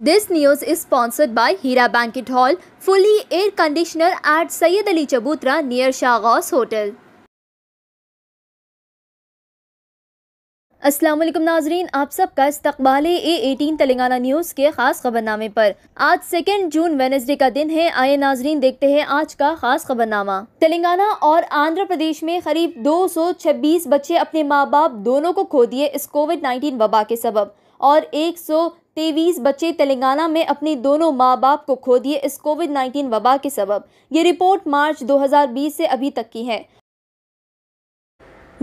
This news is sponsored by Hira Banquet Hall, fully air conditioner at Sayyid Ali Chabutra near Shah Hotel. अस्सलाम वालेकुम नाजरीन आप सबका इस्तबाल ए एटीन तेलंगाना न्यूज़ के खास खबरनामे पर आज सेकेंड जून वेनसडे का दिन है आए नाजरीन देखते हैं आज का खास खबरनामा तेलंगाना और आंध्र प्रदेश में करीब 226 बच्चे अपने माँ बाप दोनों को खो दिए इस कोविड 19 वबा के सबब और एक तेईस बच्चे तेलंगाना में अपने दोनों माँ बाप को खो दिए इस कोविड 19 वबा के सबब ये रिपोर्ट मार्च 2020 से अभी तक की है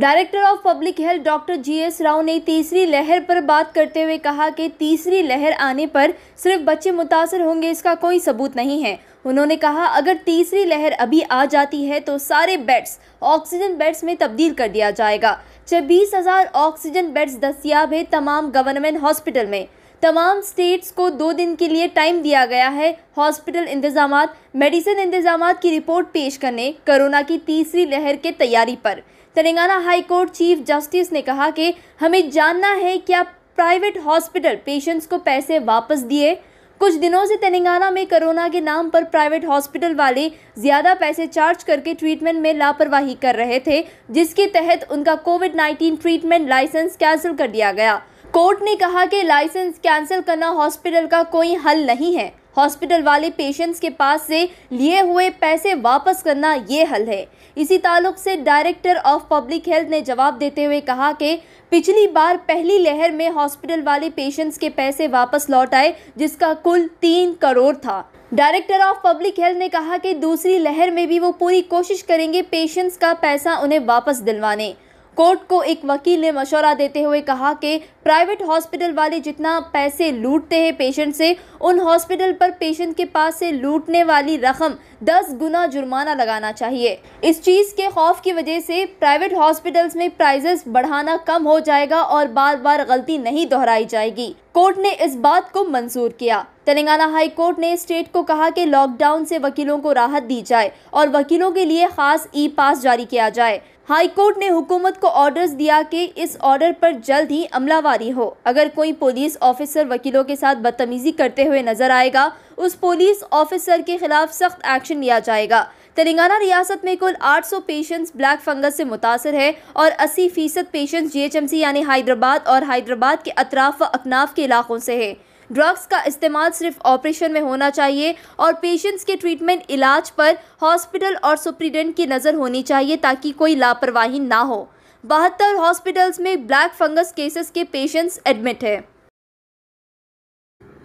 director of public health doctor GS Rao ने तीसरी लहर पर बात करते हुए कहा कि तीसरी लहर आने पर सिर्फ बच्चे मुतासर होंगे इसका कोई सबूत नहीं है उन्होंने कहा अगर तीसरी लहर अभी आ जाती है तो सारे बेड्स ऑक्सीजन बेड्स में तब्दील कर दिया जाएगा छब्बीस हज़ार ऑक्सीजन बेड्स दस्तियाब है तमाम गवर्नमेंट हॉस्पिटल में तमाम स्टेट्स को दो दिन के लिए टाइम दिया गया है हॉस्पिटल इंतजाम मेडिसिन इंतजाम की रिपोर्ट पेश करने कोरोना की तीसरी लहर के तैयारी पर Telangana high court chief justice ने कहा कि हमें जानना है क्या प्राइवेट हॉस्पिटल पेशेंट्स को पैसे वापस दिए कुछ दिनों से तेलंगाना में कोरोना के नाम पर प्राइवेट हॉस्पिटल वाले ज़्यादा पैसे चार्ज करके ट्रीटमेंट में लापरवाही कर रहे थे जिसके तहत उनका covid nineteen treatment licence cancel कर दिया गया कोर्ट ने कहा कि लाइसेंस कैंसिल करना हॉस्पिटल का कोई हल नहीं है हॉस्पिटल वाले पेशेंट्स के पास से लिए हुए पैसे वापस करना ये हल है इसी ताल्लुक से डायरेक्टर ऑफ पब्लिक हेल्थ ने जवाब देते हुए कहा कि पिछली बार पहली लहर में हॉस्पिटल वाले पेशेंट्स के पैसे वापस लौट आए जिसका कुल तीन करोड़ था डायरेक्टर ऑफ पब्लिक हेल्थ ने कहा कि दूसरी लहर में भी वो पूरी कोशिश करेंगे पेशेंट्स का पैसा उन्हें वापस दिलवाने कोर्ट को एक वकील ने मशवरा देते हुए कहा कि प्राइवेट हॉस्पिटल वाले जितना पैसे लूटते हैं पेशेंट से उन हॉस्पिटल पर पेशेंट के पास से लूटने वाली रकम दस गुना जुर्माना लगाना चाहिए इस चीज़ के खौफ की वजह से प्राइवेट हॉस्पिटल्स में प्राइजेस बढ़ाना कम हो जाएगा और बार बार गलती नहीं दोहराई जाएगी कोर्ट ने इस बात को मंजूर किया तेलंगाना हाई कोर्ट ने स्टेट को कहा कि लॉकडाउन से वकीलों को राहत दी जाए और वकीलों के लिए खास ई पास जारी किया जाए हाई कोर्ट ने हुकूमत को ऑर्डर्स दिया कि इस ऑर्डर पर जल्द ही अमलावारी हो अगर कोई पुलिस ऑफिसर वकीलों के साथ बदतमीजी करते हुए नजर आएगा उस पुलिस ऑफिसर के खिलाफ सख्त एक्शन लिया जाएगा तेलंगाना रियासत में कुल 800 पेशेंट्स ब्लैक फंगस से मुतासर है और 80 फीसद पेशेंट्स जीएचएमसी यानी हैदराबाद और हैदराबाद के अतराफ व अकनाफ के इलाकों से है ड्रग्स का इस्तेमाल सिर्फ ऑपरेशन में होना चाहिए और पेशेंट्स के ट्रीटमेंट इलाज पर हॉस्पिटल और सुप्रीडेंट की नज़र होनी चाहिए ताकि कोई लापरवाही ना हो बहत्तर हॉस्पिटल्स में ब्लैक फंगस केसेस के पेशेंट्स एडमिट हैं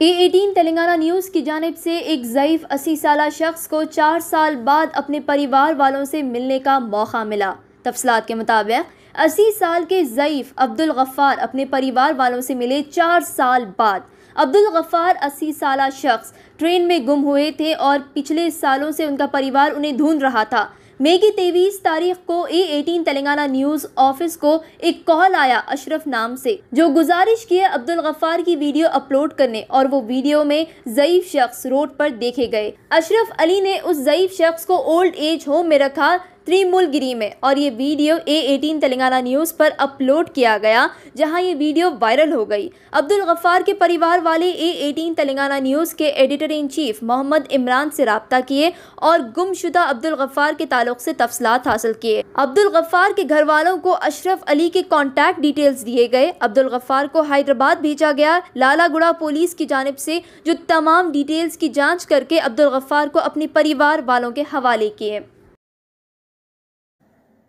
ए एटीन तेलंगाना न्यूज़ की जानब से एक ज़यीफ़ अस्सी साल शख्स को चार साल बाद अपने परिवार वालों से मिलने का मौका मिला तफसलत के मुताबिक अस्सी साल के ज़यीफ़ अब्दुल गफ़ार अपने परिवार वालों से मिले चार साल बाद अब्दुल गफ़ार अस्सी साल शख्स ट्रेन में गुम हुए थे और पिछले सालों से उनका परिवार उन्हें ढूंढ रहा था मई की तेईस तारीख को A eighteen Telangana news office को एक कॉल आया अशरफ नाम से जो गुजारिश किए अब्दुल गफ्फार की वीडियो अपलोड करने और वो वीडियो में जयीफ शख्स रोड पर देखे गए अशरफ अली ने उस जयीफ शख्स को ओल्ड एज होम में रखा त्रिमूलगिरी में और ये video A eighteen Telangana news पर अपलोड किया गया जहां ये वीडियो वायरल हो गई अब्दुल गफ़ार के परिवार वाले ए एटीन तेलंगाना न्यूज़ के editor in chief Mohammad Imran से रबता किए और गुमशुदा अब्दुल गफ़ार के ताल्लुक से तफसलत हासिल किए अब्दुल गफ़ार के घर वालों को अशरफ अली के कॉन्टैक्ट डिटेल्स दिए गए अब्दुल गफ़ार को हैदराबाद भेजा गया लालागुड़ा पुलिस की जानब से जो तमाम डिटेल्स की जाँच करके अब्दुल गफ़ार को अपने परिवार वालों के हवाले किए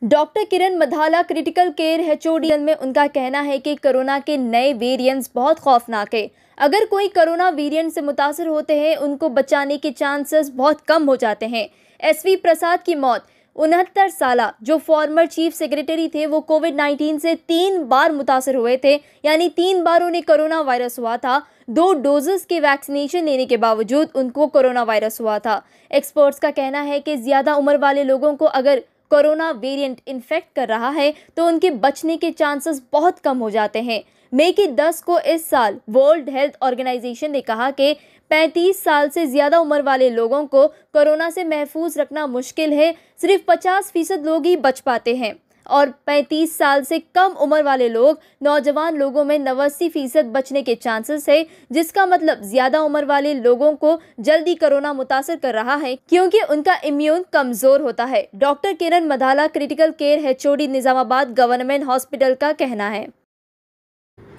doctor Kiran Madhala critical care हेचोडियन में उनका कहना है कि कोरोना के नए वेरिएंट्स बहुत खौफनाक है अगर कोई कोरोना वेरिएंट से मुतासर होते हैं उनको बचाने के चांसेस बहुत कम हो जाते हैं एसवी प्रसाद की मौत उनहत्तर साल जो फॉर्मर चीफ सेक्रेटरी थे वो कोविड 19 से तीन बार मुतासर हुए थे यानी तीन बार उन्हें कोरोना वायरस हुआ था दो डोजेस के वैक्सीनेशन लेने के बावजूद उनको कोरोना वायरस हुआ था एक्सपर्ट्स का कहना है कि ज़्यादा उम्र वाले लोगों को अगर कोरोना वेरिएंट इन्फेक्ट कर रहा है तो उनके बचने के चांसेस बहुत कम हो जाते हैं मई की 10 को इस साल वर्ल्ड हेल्थ ऑर्गेनाइजेशन ने कहा कि 35 साल से ज़्यादा उम्र वाले लोगों को कोरोना से महफूज रखना मुश्किल है सिर्फ 50 फीसद लोग ही बच पाते हैं और 35 साल से कम उम्र वाले लोग नौजवान लोगों में नवासी फीसद बचने के चांसेस है जिसका मतलब ज़्यादा उम्र वाले लोगों को जल्दी कोरोना मुतासर कर रहा है क्योंकि उनका इम्यून कमज़ोर होता है doctor Kiran Madhala critical care HOD Nizamabad government hospital का कहना है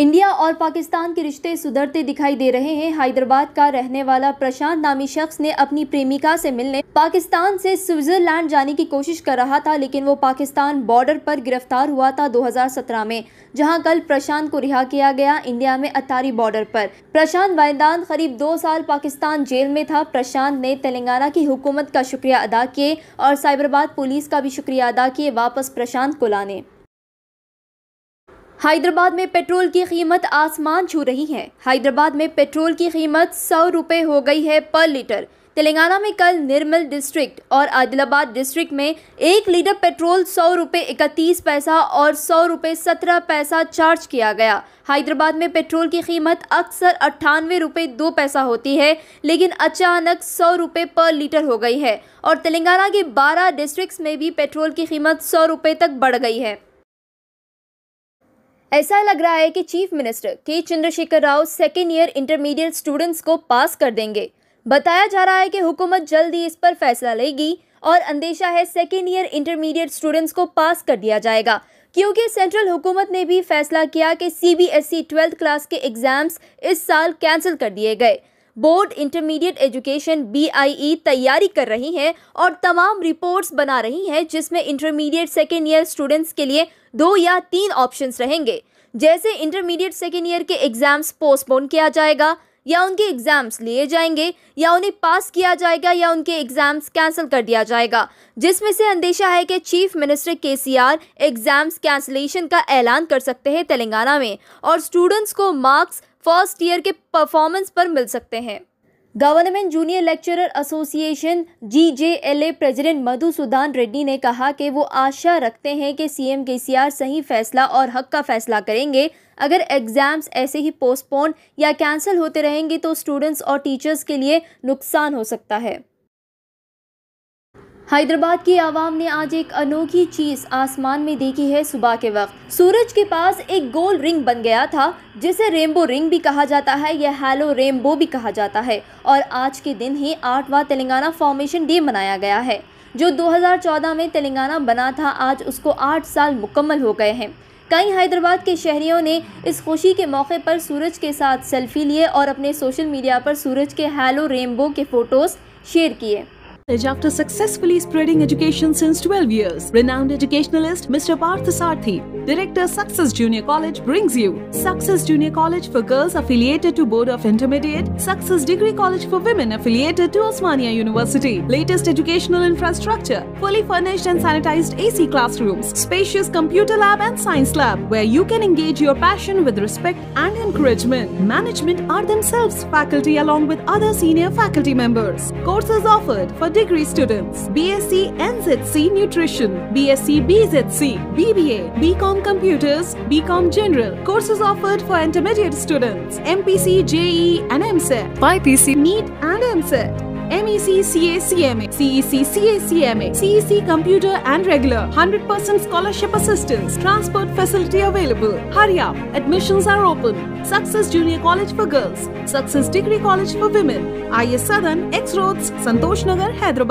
इंडिया और पाकिस्तान के रिश्ते सुधरते दिखाई दे रहे हैं हैदराबाद का रहने वाला प्रशांत नामी शख्स ने अपनी प्रेमिका से मिलने पाकिस्तान से स्विट्जरलैंड जाने की कोशिश कर रहा था लेकिन वो पाकिस्तान बॉर्डर पर गिरफ्तार हुआ था 2017 में जहां कल प्रशांत को रिहा किया गया इंडिया में अतारी बॉर्डर पर प्रशांत वायदान करीब दो साल पाकिस्तान जेल में था प्रशांत ने तेलंगाना की हुकूमत का शुक्रिया अदा किए और साइबराबाद पुलिस का भी शुक्रिया अदा किए वापस प्रशांत को लाने हैदराबाद में पेट्रोल की कीमत आसमान छू रही है हैदराबाद में पेट्रोल की कीमत सौ रुपये हो गई है पर लीटर तेलंगाना में कल निर्मल डिस्ट्रिक्ट और आदिलाबाद डिस्ट्रिक्ट में एक लीटर पेट्रोल सौ रुपये इकतीस पैसा और सौ रुपये सत्रह पैसा चार्ज किया गया हैदराबाद में पेट्रोल की कीमत अक्सर अट्ठानवे रुपये दो पैसा होती है लेकिन अचानक सौ रुपये पर लीटर हो गई है और तेलंगाना के बारह डिस्ट्रिक्ट में भी पेट्रोल की कीमत सौ रुपये तक बढ़ गई है ऐसा लग रहा है कि chief minister K Chandrashekar Rao second year intermediate students को पास कर देंगे बताया जा रहा है कि हुकूमत जल्द ही इस पर फैसला लेगी और अंदेशा है सेकेंड ईयर इंटरमीडिएट स्टूडेंट्स को पास कर दिया जाएगा क्योंकि सेंट्रल हुकूमत ने भी फैसला किया कि C B S E twelfth class के एग्ज़ाम्स इस साल कैंसिल कर दिए गए बोर्ड इंटरमीडिएट एजुकेशन ई तैयारी कर रही है और तमाम रिपोर्ट्स बना रही हैं जिसमें इंटरमीडिएट सेकेंड ईयर स्टूडेंट्स के लिए दो या तीन ऑप्शंस रहेंगे जैसे इंटरमीडिएट सेकेंड ईयर के एग्जाम्स पोस्टपोन किया जाएगा या उनके एग्ज़ाम्स लिए जाएंगे या उन्हें पास किया जाएगा या उनके एग्ज़ाम्स कैंसिल कर दिया जाएगा जिसमें से अंदेशा है कि चीफ मिनिस्टर के सी आर एग्ज़ाम्स कैंसिलेशन का ऐलान कर सकते हैं तेलंगाना में और स्टूडेंट्स को मार्क्स फर्स्ट ईयर के परफॉर्मेंस पर मिल सकते हैं government junior lecturer association GJLA president Madhusudan Reddy ने कहा कि वो आशा रखते हैं कि सीएम केसीआर सही फैसला और हक का फैसला करेंगे अगर एग्ज़ाम्स ऐसे ही पोस्टपोन या कैंसिल होते रहेंगे तो स्टूडेंट्स और टीचर्स के लिए नुकसान हो सकता है हैदराबाद की आवाम ने आज एक अनोखी चीज आसमान में देखी है सुबह के वक्त सूरज के पास एक गोल रिंग बन गया था जिसे रेनबो रिंग भी कहा जाता है या हेलो रेनबो भी कहा जाता है और आज के दिन ही आठवां तेलंगाना फॉर्मेशन डे मनाया गया है जो 2014 में तेलंगाना बना था आज उसको आठ साल मुकम्मल हो गए हैं कई हैदराबाद के शहरियों ने इस खुशी के मौके पर सूरज के साथ सेल्फी लिए और अपने सोशल मीडिया पर सूरज के हेलो रेनबो के फ़ोटोज़ शेयर किए after successfully spreading education since 12 years. Renowned educationalist Mr. Sarthi, Director Success Junior College brings you Success Junior College for girls affiliated to Board of Intermediate, Success Degree College for women affiliated to Osmania University. Latest educational infrastructure, fully furnished and sanitized AC classrooms, spacious computer lab and science lab where you can engage your passion with respect and encouragement. Management are themselves faculty along with other senior faculty members. Courses offered for degree students BSc NZC Nutrition, BSc BZC, BBA, BCom Computers, BCom General. Courses offered for intermediate students MPC, JE, and MSET, YPC, NEET, and MSET. MEC CACMA, CACMA, CEC Computer and Regular, 100% scholarship assistance, transport facility available. Hurry up, admissions are open. Success Junior College for Girls, Success Degree College for Women, IS Southern, X Roads, Santosh Nagar, Hyderabad.